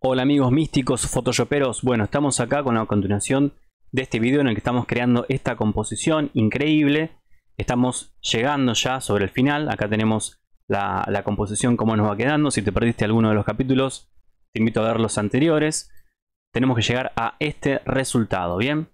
Hola amigos místicos, photoshoperos, bueno estamos acá con la continuación de este video en el que estamos creando esta composición increíble Estamos llegando ya sobre el final, acá tenemos la, la composición como nos va quedando Si te perdiste alguno de los capítulos, te invito a ver los anteriores Tenemos que llegar a este resultado, ¿bien?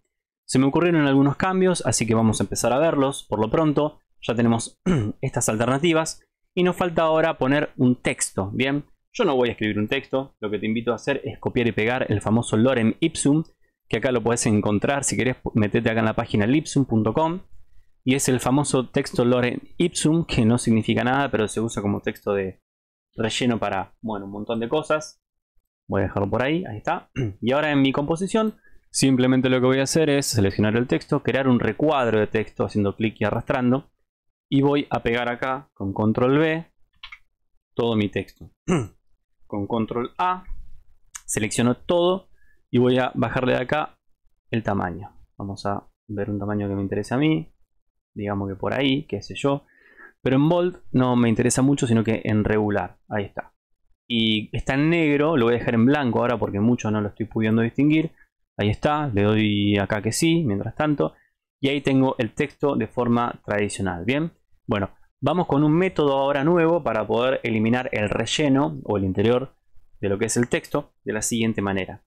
Se me ocurrieron algunos cambios, así que vamos a empezar a verlos por lo pronto Ya tenemos estas alternativas y nos falta ahora poner un texto, ¿bien? Yo no voy a escribir un texto, lo que te invito a hacer es copiar y pegar el famoso lorem ipsum, que acá lo puedes encontrar, si querés metete acá en la página lipsum.com y es el famoso texto lorem ipsum, que no significa nada, pero se usa como texto de relleno para, bueno, un montón de cosas. Voy a dejarlo por ahí, ahí está. Y ahora en mi composición, simplemente lo que voy a hacer es seleccionar el texto, crear un recuadro de texto haciendo clic y arrastrando y voy a pegar acá con control V todo mi texto. con control A, ah. selecciono todo y voy a bajarle de acá el tamaño. Vamos a ver un tamaño que me interesa a mí, digamos que por ahí, qué sé yo. Pero en bold no me interesa mucho, sino que en regular, ahí está. Y está en negro, lo voy a dejar en blanco ahora porque mucho no lo estoy pudiendo distinguir. Ahí está, le doy acá que sí, mientras tanto. Y ahí tengo el texto de forma tradicional, ¿bien? Bueno, Vamos con un método ahora nuevo para poder eliminar el relleno o el interior de lo que es el texto de la siguiente manera.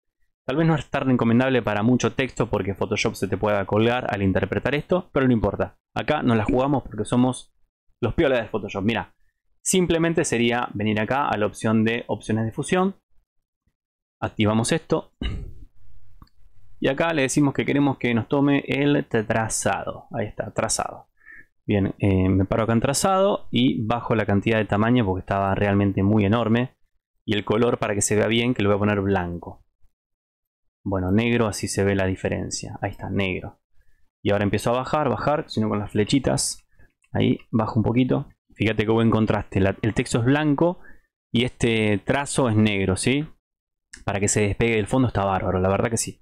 Tal vez no es tan recomendable para mucho texto porque Photoshop se te pueda colgar al interpretar esto, pero no importa. Acá nos la jugamos porque somos los piolas de Photoshop. Mira, simplemente sería venir acá a la opción de opciones de fusión. Activamos esto. Y acá le decimos que queremos que nos tome el trazado. Ahí está, trazado. Bien, eh, me paro acá en trazado y bajo la cantidad de tamaño porque estaba realmente muy enorme. Y el color para que se vea bien que lo voy a poner blanco. Bueno, negro, así se ve la diferencia. Ahí está, negro. Y ahora empiezo a bajar, bajar, sino con las flechitas. Ahí, bajo un poquito. Fíjate qué buen contraste. el texto es blanco y este trazo es negro, ¿sí? Para que se despegue del fondo está bárbaro, la verdad que sí.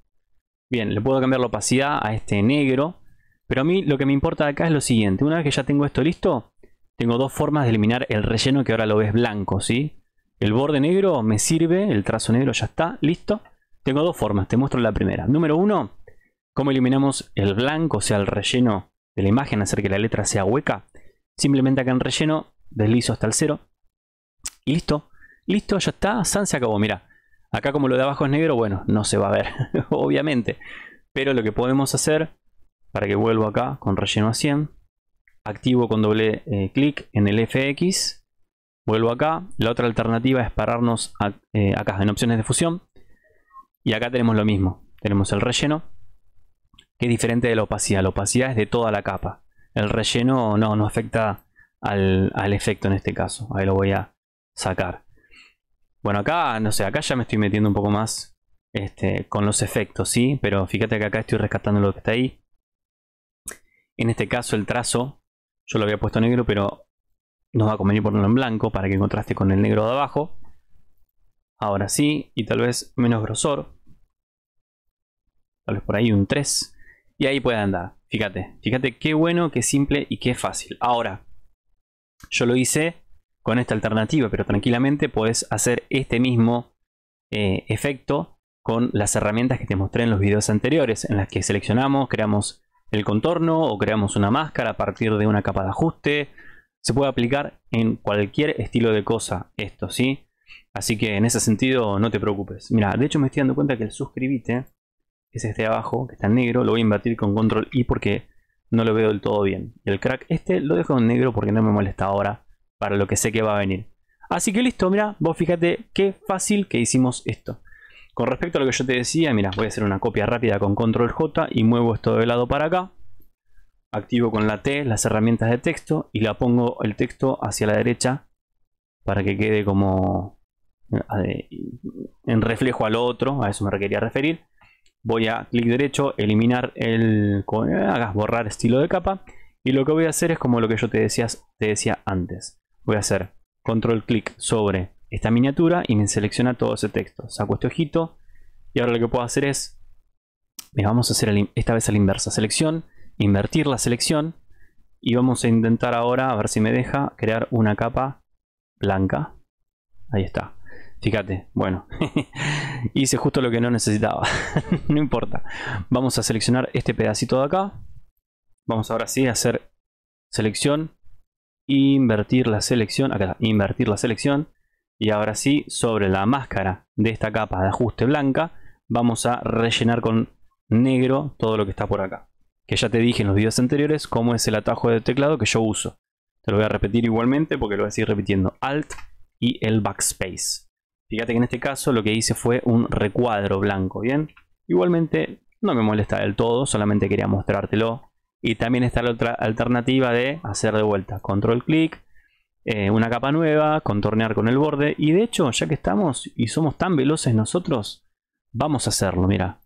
Bien, le puedo cambiar la opacidad a este negro pero a mí lo que me importa acá es lo siguiente. Una vez que ya tengo esto listo, tengo dos formas de eliminar el relleno que ahora lo ves blanco, ¿sí? El borde negro me sirve, el trazo negro ya está, listo. Tengo dos formas, te muestro la primera. Número uno, cómo eliminamos el blanco, o sea, el relleno de la imagen, hacer que la letra sea hueca. Simplemente acá en relleno, deslizo hasta el cero. Y listo, listo, ya está, San se acabó, mira. Acá como lo de abajo es negro, bueno, no se va a ver, obviamente. Pero lo que podemos hacer para que vuelva acá con relleno a 100. Activo con doble eh, clic en el FX. Vuelvo acá. La otra alternativa es pararnos eh, acá en opciones de fusión. Y acá tenemos lo mismo. Tenemos el relleno, que es diferente de la opacidad. La opacidad es de toda la capa. El relleno no, no afecta al, efecto en este caso. Ahí lo voy a sacar. Bueno, acá, no sé, acá ya me estoy metiendo un poco más este, con los efectos, ¿sí? Pero fíjate que acá estoy rescatando lo que está ahí. En este caso el trazo, yo lo había puesto negro, pero nos va a convenir ponerlo en blanco para que contraste con el negro de abajo. Ahora sí, y tal vez menos grosor. Tal vez por ahí un 3. Y ahí puede andar. Fíjate, fíjate qué bueno, qué simple y qué fácil. Ahora, yo lo hice con esta alternativa, pero tranquilamente puedes hacer este mismo eh, efecto con las herramientas que te mostré en los videos anteriores, en las que seleccionamos, creamos el contorno o creamos una máscara a partir de una capa de ajuste. Se puede aplicar en cualquier estilo de cosa esto, ¿sí? Así que en ese sentido no te preocupes. Mira, de hecho me estoy dando cuenta que el suscribite, que es este de abajo, que está en negro, lo voy a invertir con control y porque no lo veo del todo bien. Y el crack este lo dejo en negro porque no me molesta ahora para lo que sé que va a venir. Así que listo, mira, vos fíjate qué fácil que hicimos esto. Con respecto a lo que yo te decía, mira, voy a hacer una copia rápida con control J y muevo esto de lado para acá. Activo con la T las herramientas de texto y la pongo el texto hacia la derecha para que quede como eh, eh, en reflejo al otro, a eso me quería referir. Voy a clic derecho, eliminar el... Eh, hagas borrar estilo de capa. Y lo que voy a hacer es como lo que yo te, te decía antes. Voy a hacer control clic sobre esta miniatura y me selecciona todo ese texto. Saco este ojito y ahora lo que puedo hacer es, eh, vamos a hacer esta vez a la inversa, selección, invertir la selección y vamos a intentar ahora, a ver si me deja, crear una capa blanca. Ahí está. Fíjate, bueno, hice justo lo que no necesitaba, no importa. Vamos a seleccionar este pedacito de acá. Vamos ahora sí a hacer selección, invertir la selección, acá, invertir la selección y ahora sí, sobre la máscara de esta capa de ajuste blanca, vamos a rellenar con negro todo lo que está por acá. Que ya te dije en los videos anteriores cómo es el atajo de teclado que yo uso. Te lo voy a repetir igualmente porque lo voy a seguir repitiendo. Alt y el backspace. Fíjate que en este caso lo que hice fue un recuadro blanco, ¿bien? Igualmente no me molesta del todo, solamente quería mostrártelo. Y también está la otra alternativa de hacer de vuelta. Control clic, eh, una capa nueva, contornear con el borde. Y de hecho, ya que estamos y somos tan veloces nosotros, vamos a hacerlo, mira.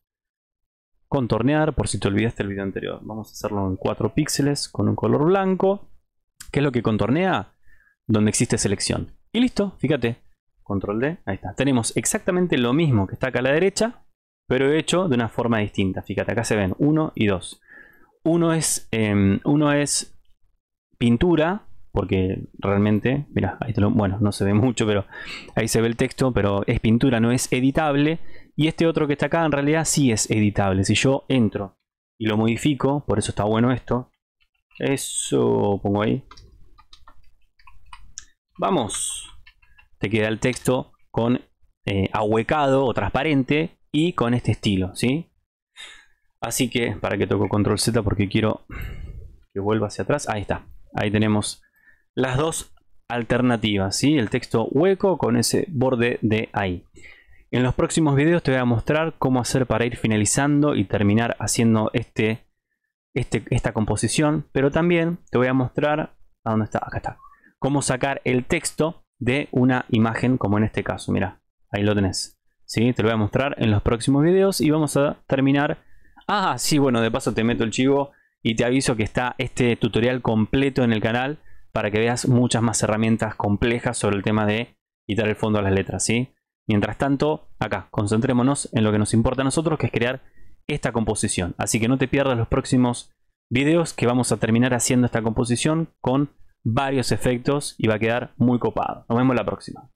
Contornear, por si te olvidaste el video anterior. Vamos a hacerlo en 4 píxeles con un color blanco. ¿Qué es lo que contornea? Donde existe selección. Y listo, fíjate. Control D, ahí está. Tenemos exactamente lo mismo que está acá a la derecha, pero hecho de una forma distinta. Fíjate, acá se ven 1 y 2. Uno es, em, uno es pintura porque realmente, mira, ahí bueno, no se ve mucho, pero ahí se ve el texto, pero es pintura, no es editable. Y este otro que está acá en realidad sí es editable. Si yo entro y lo modifico, por eso está bueno esto. Eso pongo ahí. Vamos. Te queda el texto con eh, ahuecado o transparente y con este estilo, ¿sí? Así que, para que toco control Z porque quiero que vuelva hacia atrás. Ahí está. Ahí tenemos las dos alternativas, ¿sí? el texto hueco con ese borde de ahí. En los próximos videos te voy a mostrar cómo hacer para ir finalizando y terminar haciendo este, este, esta composición, pero también te voy a mostrar, ¿a dónde está? Acá está. Cómo sacar el texto de una imagen como en este caso, mira, ahí lo tenés. ¿sí? Te lo voy a mostrar en los próximos videos y vamos a terminar. Ah, sí, bueno, de paso te meto el chivo y te aviso que está este tutorial completo en el canal para que veas muchas más herramientas complejas sobre el tema de quitar el fondo a las letras, ¿sí? Mientras tanto, acá, concentrémonos en lo que nos importa a nosotros, que es crear esta composición. Así que no te pierdas los próximos videos que vamos a terminar haciendo esta composición con varios efectos y va a quedar muy copado. Nos vemos la próxima.